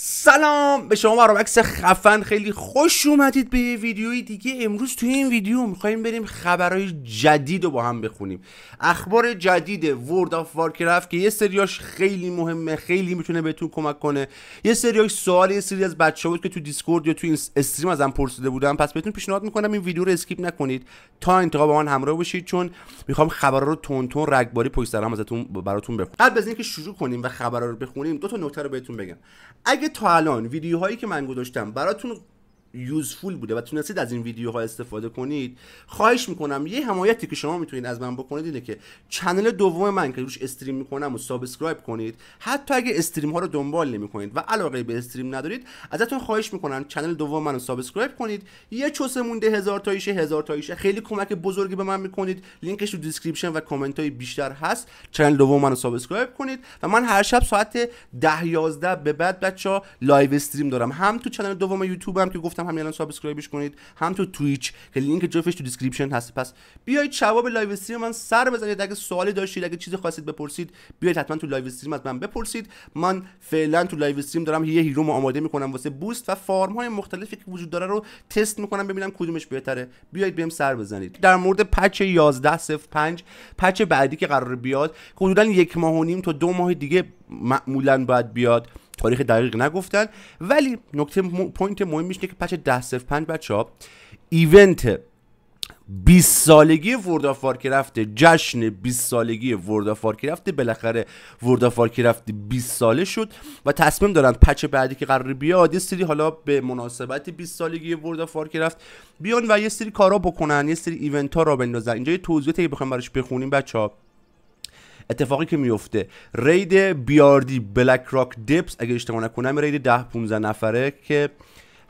سلام به شما و خفن خیلی خوش اومدید به یه ویدیوی دیگه امروز توی این ویدیو میخوایم بریم خبرهای جدید رو با هم بخونیم اخبار جدید ورد آف وارکرافت که یه سریاش خیلی مهمه خیلی میتونه بهتون کمک کنه یه سریاش سوال یه سری از بچه بود که تو دیسکورد یا تو این استریم ازم پرسیده بودن پس بهتون پیشنهاد میکنم این ویدیو رو اسکیپ نکنید تا انتقا با من همراه باشید چون میخوام خبرها رو تون تون رگباری پشت هم ازتون براتون بخونم قبل از اینکه شروع کنیم و خبرها رو بخونیم دو تا نکته رو بهتون بگم اگه اگه تا الان ویدیوهایی که من گذاشتم براتون یوزفول بوده و تونستید از این ویدیوها استفاده کنید خواهش میکنم یه حمایتی که شما میتونید از من بکنید اینه که چنل دوم من که روش استریم میکنم و سابسکرایب کنید حتی اگه استریم ها رو دنبال نمیکنید و علاقه به استریم ندارید ازتون خواهش میکنم چنل دوم منو سابسکرایب کنید یه چوس مونده هزار تایشه هزار تایشه خیلی کمک بزرگی به من میکنید لینکش تو دیسکریپشن و کامنت های بیشتر هست چنل دوم منو سابسکرایب کنید و من هر شب ساعت 10 11 به بعد بچه لایو استریم دارم هم تو چنل دوم یوتیوبم که گفت گفتم همین الان سابسکرایبش کنید هم تو تویچ که لینک جفتش تو دیسکریپشن هست پس بیایید شباب لایو استریم من سر بزنید اگه سوالی داشتید اگه چیزی خواستید بپرسید بیایید حتما تو لایو استریم از من بپرسید من فعلا تو لایو استریم دارم یه هیرومو آماده میکنم واسه بوست و فارم های مختلفی که وجود داره رو تست میکنم ببینم کدومش بهتره بیایید بهم سر بزنید در مورد پچ 1105 پچ بعدی که قرار بیاد حدودا یک ماه و نیم تا دو ماه دیگه معمولا باید بیاد تاریخ دقیق نگفتن ولی نکته م... پوینت مهمش اینه که پچ 1005 بچه ها ایونت 20 سالگی ورد که رفته جشن 20 سالگی ورد که رفته بالاخره ورد که رفته 20 ساله شد و تصمیم دارن پچ بعدی که قرار بیاد یه سری حالا به مناسبت 20 سالگی ورد که رفت بیان و یه سری کارا بکنن یه سری ایونت ها را بندازن اینجا یه توضیح که بخوایم براش بخونیم بچه‌ها اتفاقی که میفته رید بیاردی بلک راک دیپس اگه اشتباه نکنم رید ده 15 نفره که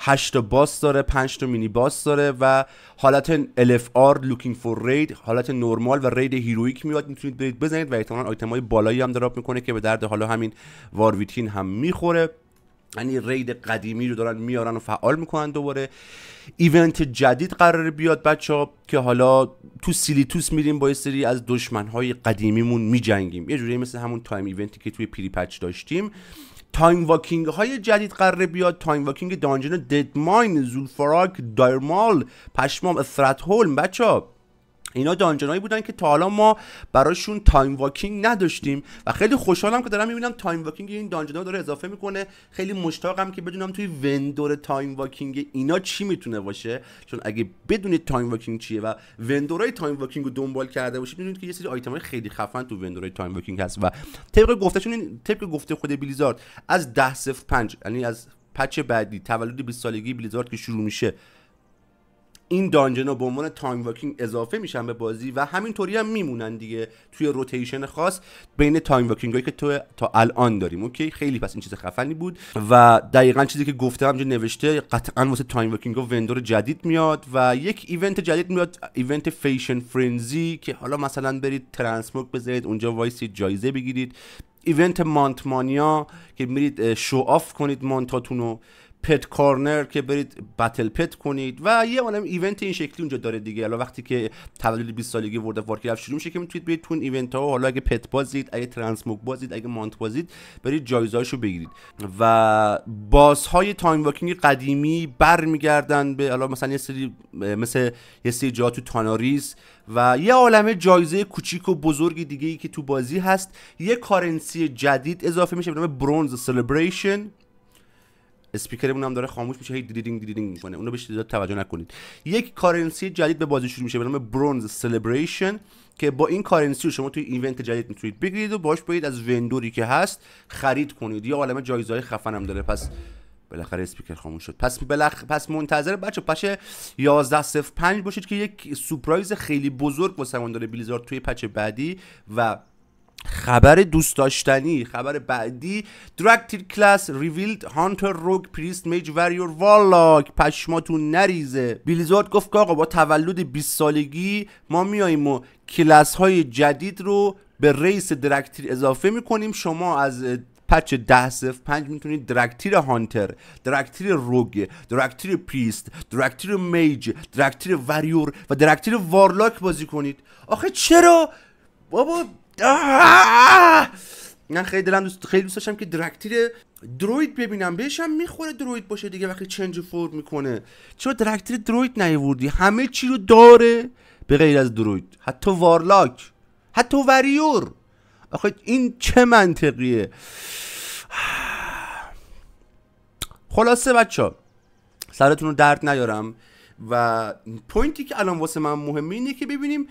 8 تا باس داره 5 تا مینی باس داره و حالت LFR looking for raid حالت نرمال و رید هیرویک میاد میتونید برید بزنید و احتمالاً آیتم های بالایی هم دراپ میکنه که به درد حالا همین وارویتین هم میخوره یعنی رید قدیمی رو دارن میارن و فعال میکنن دوباره ایونت جدید قرار بیاد بچه ها که حالا تو سیلیتوس میریم با یه سری از دشمنهای قدیمیمون میجنگیم یه جوری مثل همون تایم ایونتی که توی پچ داشتیم تایم واکینگ های جدید قرار بیاد تایم واکینگ دانجن ددماین زولفراک دایرمال پشمام اثرت هولم بچه ها اینا دانجنایی بودن که تا حالا ما براشون تایم واکینگ نداشتیم و خیلی خوشحالم که دارم میبینم تایم واکینگ این دانجنا داره اضافه میکنه خیلی مشتاقم که بدونم توی وندور تایم واکینگ اینا چی میتونه باشه چون اگه بدونید تایم واکینگ چیه و وندورای تایم واکینگ رو دنبال کرده باشید میدونید که یه سری آیتم های خیلی خفن تو وندورای تایم واکینگ هست و طبق گفتهشون طبق گفته خود بلیزارد از 10 5 یعنی از پچ بعدی تولد 20 سالگی بلیزارد که شروع میشه این دانجن ها به عنوان تایم واکینگ اضافه میشن به بازی و همینطوری هم میمونن دیگه توی روتیشن خاص بین تایم واکینگ هایی که تو تا الان داریم اوکی خیلی پس این چیز خفنی بود و دقیقا چیزی که گفتم جو نوشته قطعا واسه تایم واکینگ ها وندور جدید میاد و یک ایونت جدید میاد ایونت فیشن فرنزی که حالا مثلا برید ترانسموک بذارید اونجا وایسی جایزه بگیرید ایونت مانتمانیا که میرید شو آف کنید مانتاتون پت کارنر که برید بتل پت کنید و یه عالم ایونت این شکلی اونجا داره دیگه حالا وقتی که تولد 20 سالگی ورد وارکرافت شروع میشه که میتونید برید تو ایونت ها حالا اگه پت بازید اگه ترانسموگ بازید اگه مانت بازید برید جایزه‌اشو بگیرید و های تایم واکینگ قدیمی برمیگردن به حالا مثلا یه سری مثل یه سری جا تو تاناریس و یه عالم جایزه کوچیک و بزرگ دیگه ای که تو بازی هست یه کارنسی جدید اضافه میشه به نام برونز سلبریشن اسپیکرمون هم داره خاموش میشه هی دیدینگ دیدینگ میکنه اونو بهش توجه نکنید یک کارنسی جدید به بازی شروع میشه به نام برونز سلیبریشن که با این کارنسی رو شما توی ایونت جدید میتونید بگیرید و باش باید از وندوری که هست خرید کنید یا عالمه جایزه خفن هم داره پس بالاخره اسپیکر خاموش شد پس بلخ... پس منتظر بچه پچ 1105 باشید که یک سپرایز خیلی بزرگ واسمون داره بلیزارد توی پچ بعدی و خبر دوست داشتنی خبر بعدی درکتیر کلاس ریویلد هانتر روگ پریست میج وریور والاک پشماتون نریزه بیلیزارد گفت که آقا با تولد 20 سالگی ما میاییم و کلاس های جدید رو به ریس درکتیر اضافه میکنیم شما از پچ ده صف پنج میتونید درکتیر هانتر درکتیر روگ درکتیر پریست درکتیر میج درکتیر وریور و درکتیر وارلاک بازی کنید آخه چرا بابا من خیلی دلم دوست خیلی دوست داشتم که درکتیر دروید ببینم بهشم میخوره دروید باشه دیگه وقتی چنج فور میکنه چرا درکتیر دروید نیوردی همه چی رو داره به غیر از دروید حتی وارلاک حتی وریور آخه این چه منطقیه خلاصه بچه ها سرتون رو درد نیارم و پوینتی که الان واسه من مهمه اینه که ببینیم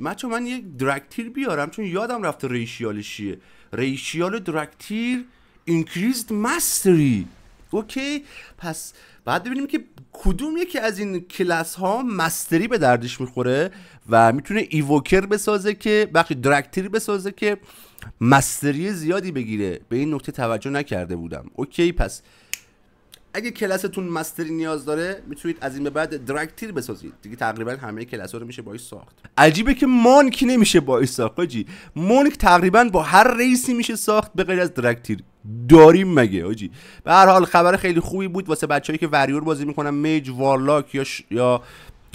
مچو من یک درکتیر بیارم چون یادم رفته ریشیالشیه ریشیال درکتیر اینکریزد مستری اوکی پس بعد ببینیم که کدوم یکی از این کلاس ها مستری به دردش میخوره و میتونه ایووکر بسازه که بخی درکتیر بسازه که مستری زیادی بگیره به این نکته توجه نکرده بودم اوکی پس اگه کلاستون مستری نیاز داره میتونید از این به بعد درگ بسازید دیگه تقریبا همه کلاس رو میشه باش ساخت عجیبه که مانک نمیشه با ساخت آجی مانک تقریبا با هر ریسی میشه ساخت به غیر از درگ داریم مگه آجی به هر حال خبر خیلی خوبی بود واسه بچههایی که وریور بازی میکنن میج وارلاک یا یا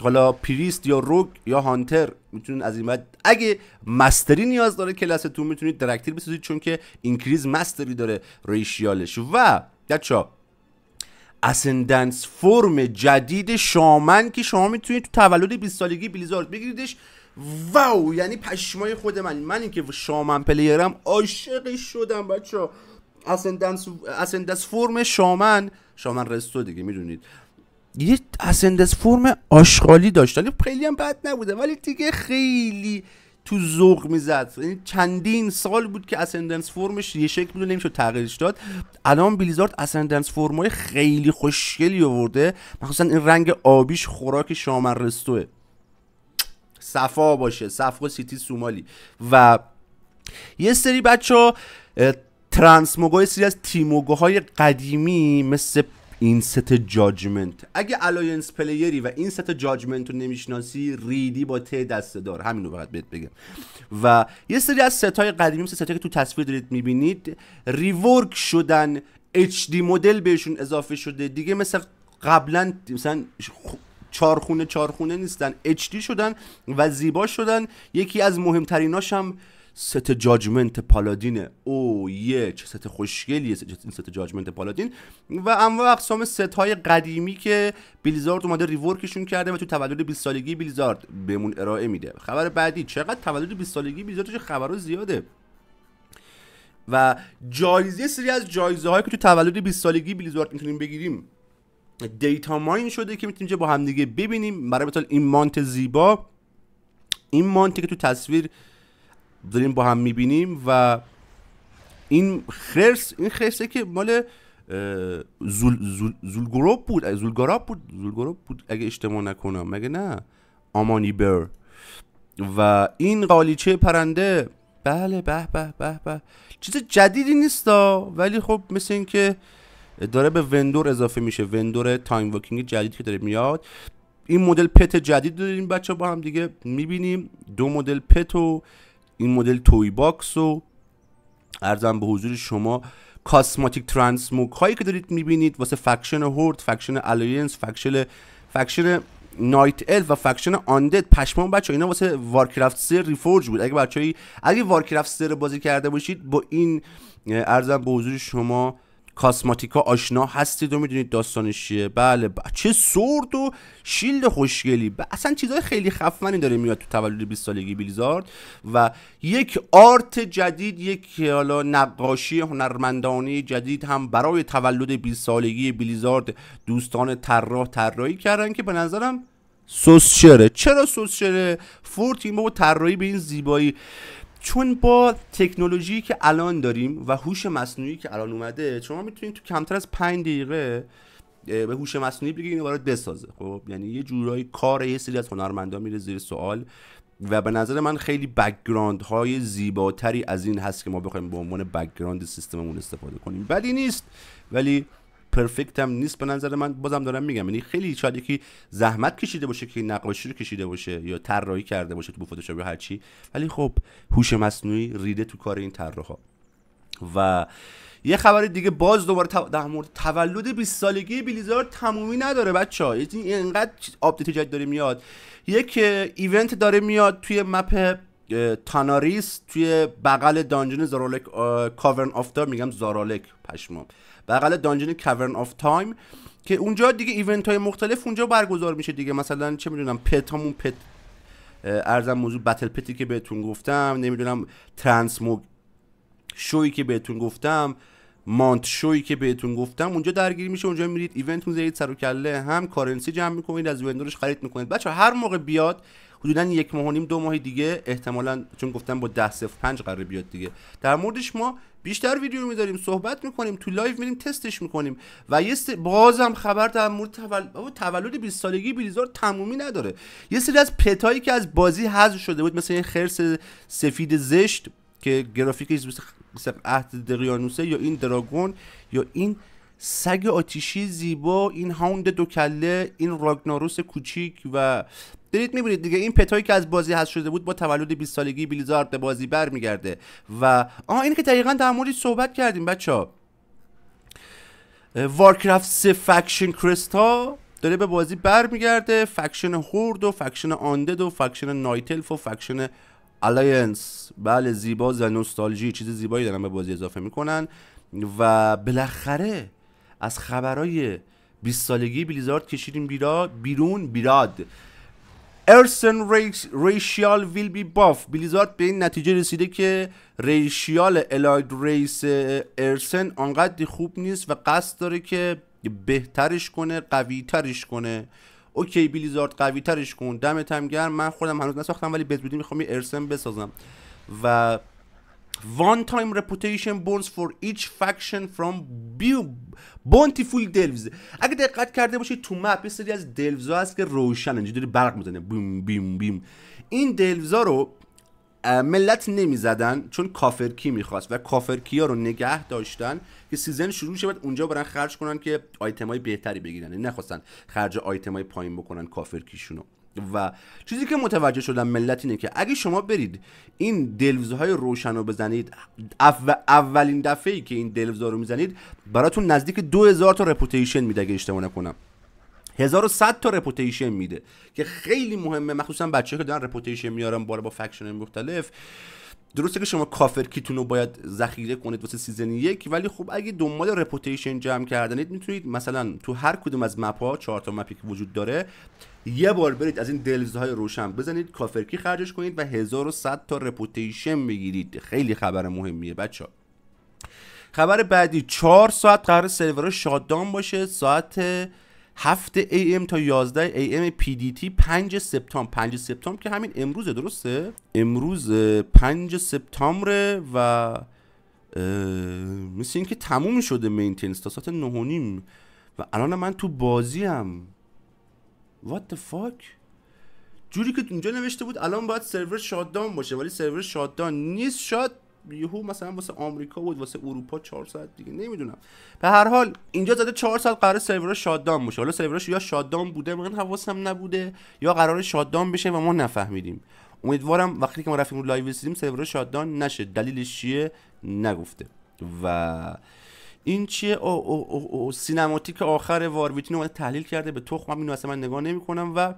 حالا پریست یا روگ یا هانتر میتونید از این بعد اگه مستری نیاز داره کلاستون میتونید درکتیر بسازید چون که اینکریز مستری داره ریشیالش و بچا اسندنس فرم جدید شامن که شما میتونید تو تولد 20 سالگی بلیزارد بگیریدش واو یعنی پشمای خود من من اینکه شامن پلیرم عاشق شدم بچه ها اسندنس, اسندنس فرم شامن شامن رستو دیگه میدونید یه اسندنس فرم آشغالی داشت خیلی هم بد نبوده ولی دیگه خیلی تو ذوق میزد یعنی چندین سال بود که اسندنس فرمش یه شکل بود نمیشد تغییرش داد الان بلیزارد اسندنس فرمای خیلی خوشگلی آورده مخصوصا این رنگ آبیش خوراک شامن رستوه صفا باشه صفا سیتی سومالی و یه سری بچه ها ترانس موگای سری از تیموگاهای قدیمی مثل این ست جاجمنت اگه الاینس پلیری و این ست جاجمنت رو نمیشناسی ریدی با ته دسته دار همین رو فقط بهت بگم و یه سری از ست های قدیمی مثل ست که تو تصویر دارید میبینید ریورک شدن HD مدل بهشون اضافه شده دیگه مثل قبلا مثلا چارخونه چارخونه نیستن HD شدن و زیبا شدن یکی از مهمتریناش هم ست جاجمنت پالادینه او یه چه ست خوشگلیه این ست جاجمنت پالادین و انواع اقسام ست های قدیمی که بلیزارد اومده ریورکشون کرده و تو تولد 20 سالگی بلیزارد بهمون ارائه میده خبر بعدی چقدر تولد 20 سالگی بلیزارد چه خبرو زیاده و جایزه سری از جایزه هایی که تو تولد 20 سالگی بلیزارد میتونیم بگیریم دیتا ماین شده که میتونیم با همدیگه ببینیم برای مثال این مانت زیبا این مانتی که تو تصویر داریم با هم میبینیم و این خرس این خرسه که مال زول زول زولگروب بود زولگراب بود زولگروب بود اگه اشتباه نکنم مگه نه آمانی بر و این قالیچه پرنده بله به به به به چیز جدیدی نیستا ولی خب مثل اینکه داره به وندور اضافه میشه وندور تایم واکینگ جدید که داره میاد این مدل پت جدید داریم بچه با هم دیگه میبینیم دو مدل پت و این مدل توی باکس و ارزم به حضور شما کاسماتیک ترانسموک هایی که دارید میبینید واسه فکشن هورد فکشن الاینس فکشن فکشن نایت ال و فکشن آندد پشمان بچه اینا واسه وارکرافت 3 ریفورج بود اگه هایی اگه وارکرافت سر بازی کرده باشید با این ارزم به حضور شما کاسماتیکا آشنا هستید و میدونید داستانش چیه بله چه سرد و شیلد خوشگلی ب... اصلا چیزهای خیلی خفنی داره میاد تو تولد 20 سالگی بلیزارد و یک آرت جدید یک حالا نقاشی هنرمندانه جدید هم برای تولد 20 سالگی بلیزارد دوستان طراح طراحی کردن که به نظرم سوسچره چرا سوسچره فورت این طراحی به این زیبایی چون با تکنولوژی که الان داریم و هوش مصنوعی که الان اومده شما میتونید تو کمتر از 5 دقیقه به هوش مصنوعی بگید اینو برات بسازه خب یعنی یه جورایی کار یه سری از هنرمندا میره زیر سوال و به نظر من خیلی بکگراند های زیباتری از این هست که ما بخوایم به عنوان بکگراند سیستممون استفاده کنیم ولی نیست ولی پرفکت هم نیست به نظر من بازم دارم میگم یعنی خیلی شاید یکی زحمت کشیده باشه که نقاشی رو کشیده باشه یا طراحی کرده باشه تو فتوشاپ یا هر چی ولی خب هوش مصنوعی ریده تو کار این طراحا و یه خبر دیگه باز دوباره در مورد تولد 20 سالگی بلیزارد تمومی نداره بچه ها یعنی اینقدر آپدیت جدید داره میاد یک ایونت داره میاد توی مپ تاناریس توی بغل دانجن زارالک کاورن آفتاب میگم زارالک پشمام بغل دانجن کاورن آف تایم که اونجا دیگه ایونت های مختلف اونجا برگزار میشه دیگه مثلا چه میدونم پت همون پت ارزم موضوع بتل پتی که بهتون گفتم نمیدونم مو شوی که بهتون گفتم مانت شوی که بهتون گفتم اونجا درگیر میشه اونجا میرید ایونت میذارید سر و کله هم کارنسی جمع میکنید از وندورش خرید میکنید بچه هر موقع بیاد حدودا یک ماه و نیم دو ماه دیگه احتمالا چون گفتم با 10 پنج قرار بیاد دیگه در موردش ما بیشتر ویدیو میذاریم صحبت میکنیم تو لایو میریم تستش میکنیم و یه باز بازم خبر در مورد تولد 20 سالگی بلیزارد تمومی نداره یه سری از پتایی که از بازی حذف شده بود مثل این خرس سفید زشت که گرافیکش مثل عهد دقیانوسه یا این دراگون یا این سگ آتیشی زیبا این هاوند دو کله این راگناروس کوچیک و دارید میبینید دیگه این پتایی که از بازی هست شده بود با تولد 20 سالگی بلیزارد به بازی برمیگرده و آها این که دقیقا در موردش صحبت کردیم بچه وارکرافت سه فکشن کرستا داره به بازی برمیگرده فکشن هورد و فکشن آندد و فکشن نایتلف و فکشن الاینس بله زیبا و نوستالژی چیز زیبایی دارن به بازی اضافه میکنن و بالاخره از خبرای 20 سالگی بلیزارد کشیدیم بیرا بیرون بیراد ارسن ریشیال ویل بی باف بلیزارد به این نتیجه رسیده که ریشیال الاید ریس ارسن آنقدر خوب نیست و قصد داره که بهترش کنه قویترش کنه اوکی بلیزارد ترش کن دمت هم گرم من خودم هنوز نساختم ولی بدبودی میخوام یه ارسن بسازم و تایم رپوتیشن reputation فور for each faction from بونتیفول دلوز اگه دقت کرده باشید تو مپ یه سری از دلوزا هست که روشن اینجوری برق میزنه بیم بیم بیم این دلوزا رو ملت نمی نمیزدن چون کافرکی میخواست و کافرکی ها رو نگه داشتن که سیزن شروع شود اونجا برن خرج کنن که آیتم های بهتری بگیرن نخواستن خرج آیتم های پایین بکنن کافرکیشون رو و چیزی که متوجه شدم ملت اینه که اگه شما برید این دلوزهای روشن رو بزنید اولین دفعه ای که این دلوزها رو میزنید براتون نزدیک 2000 تا رپوتیشن میده اگه اشتباه نکنم 1100 تا رپوتیشن میده که خیلی مهمه مخصوصا بچه که دارن رپوتیشن میارن بالا با فکشن مختلف درسته که شما کافر کیتون رو باید ذخیره کنید واسه سیزن یک ولی خب اگه دنبال رپوتیشن جمع کردنید میتونید مثلا تو هر کدوم از مپ ها چهار تا مپی که وجود داره یه بار برید از این های روشن بزنید کافرکی خرجش کنید و 1100 تا رپوتیشن بگیرید خیلی خبر مهمیه بچه خبر بعدی چهار ساعت قرار سرور شادام باشه ساعت 7 AM تا 11 AM PDT 5 سپتامبر 5 سپتامبر که همین امروز درسته امروز 5 سپتامبر و مثل اینکه تموم شده مینتنس تا ساعت 9 و الان من تو بازی ام What the fuck جوری که اونجا نوشته بود الان باید سرور شاددان باشه ولی سرور شاددان نیست شاد یهو مثلا واسه آمریکا بود واسه اروپا 4 ساعت دیگه نمیدونم به هر حال اینجا زده 4 ساعت قرار سرورها شاددام بشه حالا سروراش یا شاددام بوده من حواسم نبوده یا قرار شاددام بشه و ما نفهمیدیم امیدوارم وقتی که ما رفتیم رو لایو استریم شاددان نشه دلیلش چیه نگفته و این چیه او او او, سینماتیک آخر وارویتین رو تحلیل کرده به تخمم اینو اصلا من نگاه نمیکنم و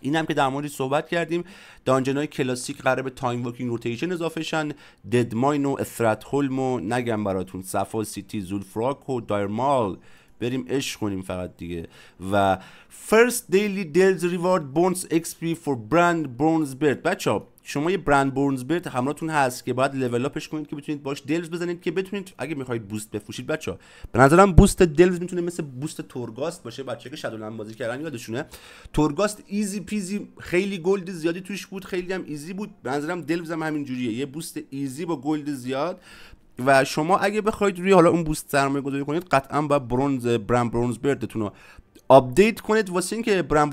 این هم که در مورد صحبت کردیم دانجن های کلاسیک قرار به تایم واکینگ روتیشن اضافه شن ددماین و اثرت هولم و نگم براتون صفا سیتی زولفراک و دایرمال بریم عشق کنیم فقط دیگه و فرست دیلی ریوارد reward اکس xp for برند بورنز برد بچه ها شما یه برند برونز برد همراهتون هست که باید لول اپش کنید که بتونید باش دلز بزنید که بتونید اگه میخواید بوست بفروشید بچه ها به نظرم بوست دلز میتونه مثل بوست تورگاست باشه بچه که شدولن بازی کردن یادشونه تورگاست ایزی پیزی خیلی گلد زیادی توش بود خیلی هم ایزی بود به نظرم دلز هم همین جوریه یه بوست ایزی با گلد زیاد و شما اگه بخواید روی حالا اون بوست سرمایه گذاری کنید قطعا باید برونز برن برونز بردتون رو آپدیت کنید واسه اینکه برن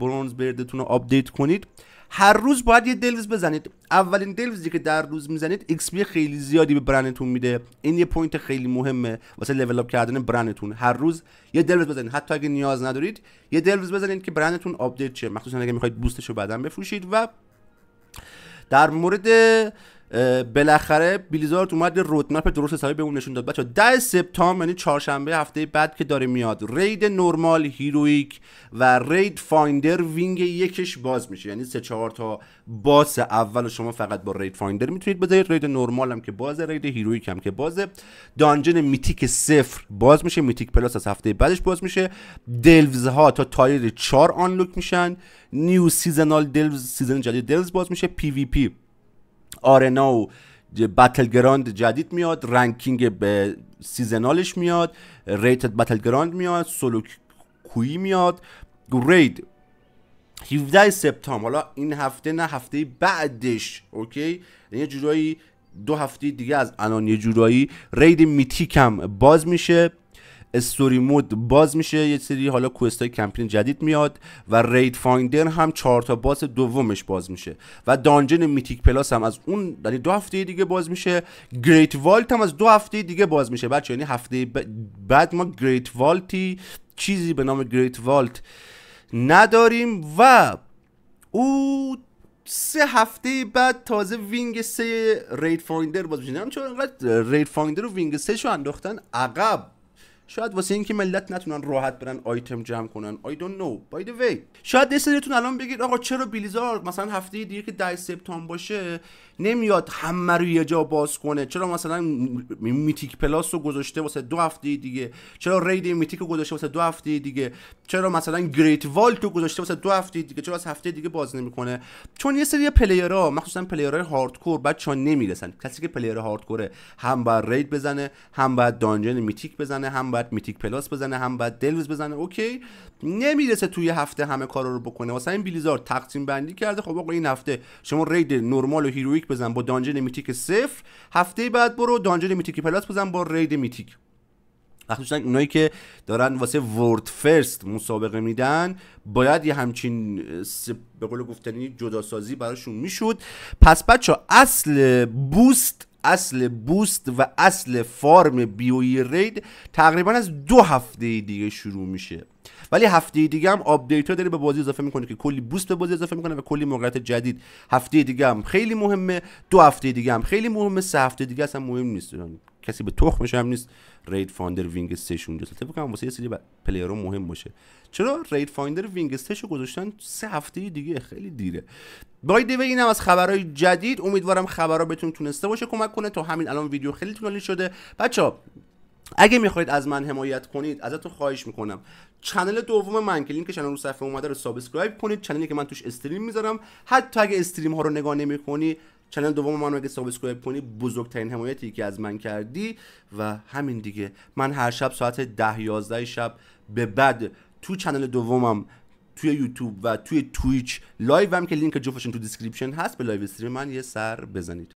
برونز بردتون رو آپدیت کنید هر روز باید یه دلوز بزنید اولین دلوزی که در روز میزنید ایکس خیلی زیادی به برندتون میده این یه پوینت خیلی مهمه واسه لول اپ کردن برندتون هر روز یه دلوز بزنید حتی اگه نیاز ندارید یه دلوز بزنید که برندتون آپدیت شه مخصوصا اگه میخواید بوستش رو بفروشید و در مورد بالاخره بلیزارد اومد یه رودمپ درست حسابی بهمون نشون داد بچا 10 سپتامبر یعنی چهارشنبه هفته بعد که داره میاد رید نورمال هیرویک و رید فایندر وینگ یکش باز میشه یعنی سه چهار تا باس اول شما فقط با رید فایندر میتونید بذارید رید نورمال هم که بازه رید هیرویک هم که بازه دانجن میتیک صفر باز میشه میتیک پلاس از هفته بعدش باز میشه دلوز ها تا تایر 4 آنلوک میشن نیو سیزنال دلوز سیزن جدید دلوز باز میشه پی وی پی آرنا و بتل گراند جدید میاد رنکینگ به سیزنالش میاد ریتد بتل گراند میاد سلوک کویی میاد رید 17 سپتامبر حالا این هفته نه هفته بعدش اوکی یه جورایی دو هفته دیگه از الان یه جورایی رید میتیک هم باز میشه استوری مود باز میشه یه سری حالا کوست کمپین جدید میاد و رید فایندر هم چهار تا باز دومش باز میشه و دانجن میتیک پلاس هم از اون یعنی دو هفته دیگه باز میشه گریت والت هم از دو هفته دیگه باز میشه بچه یعنی هفته بعد ما گریت والتی چیزی به نام گریت والت نداریم و او سه هفته بعد تازه وینگ سه رید فایندر باز میشه یعنی چون انقدر رید فایندر و وینگ سه شو انداختن عقب شاید واسه اینکه ملت نتونن راحت برن آیتم جمع کنن آی دون نو بای دی وی شاید یه الان بگید آقا چرا بیلیزار مثلا هفته دیگه که 10 سپتامبر باشه نمیاد همه رو یه جا باز کنه چرا مثلا میتیک پلاس رو گذاشته واسه دو هفته دیگه چرا رید میتیک رو گذاشته واسه دو هفته دیگه چرا مثلا گریت والت رو گذاشته واسه دو هفته دیگه چرا از هفته دیگه باز نمیکنه چون یه سری پلیرا مخصوصا پلیرهای هاردکور بچا نمیرسن کسی که پلیر هاردکوره هم باید رید بزنه هم باید دانجن میتیک بزنه هم باید میتیک پلاس بزنه هم باید دلوز بزنه اوکی نمیرسه توی هفته همه کارا رو بکنه واسه این بلیزارد تقسیم بندی کرده خب آقا این هفته شما رید نرمال و هیرویک بزن با دانجن میتیک صفر هفته بعد برو دانجن میتیک پلاس بزن با رید میتیک شدن اونایی که دارن واسه ورد فرست مسابقه میدن باید یه همچین به قول گفتنی جداسازی براشون میشد پس بچه ها اصل بوست اصل بوست و اصل فارم بیوی رید تقریبا از دو هفته دیگه شروع میشه ولی هفته دیگه هم آپدیت ها داره به بازی اضافه میکنه که کلی بوست به بازی اضافه میکنه و کلی موقعیت جدید هفته دیگه هم خیلی مهمه دو هفته دیگه هم خیلی مهمه سه هفته دیگه اصلا مهم نیست یعنی کسی به تخمش هم نیست رید فایندر وینگ 3 اونجا فکر کنم واسه یه سری پلیرها مهم باشه چرا رید فایندر وینگ 3 رو گذاشتن سه هفته دیگه خیلی دیره بای دیو اینم از خبرهای جدید امیدوارم خبرها بهتون تونسته باشه کمک کنه تا همین الان ویدیو خیلی طولانی شده بچه اگه میخواید از من حمایت کنید از تو خواهش میکنم چنل دوم من که لینکش رو صفحه اومده رو سابسکرایب کنید چنلی که من توش استریم میذارم حتی اگه استریم ها رو نگاه نمیکنی چنل دوم من رو اگه سابسکرایب کنی بزرگترین حمایتی که از من کردی و همین دیگه من هر شب ساعت ده 11 شب به بعد تو چنل دومم توی یوتیوب و توی تویچ لایو هم که لینک جفتشون تو دیسکریپشن هست به لایو استریم من یه سر بزنید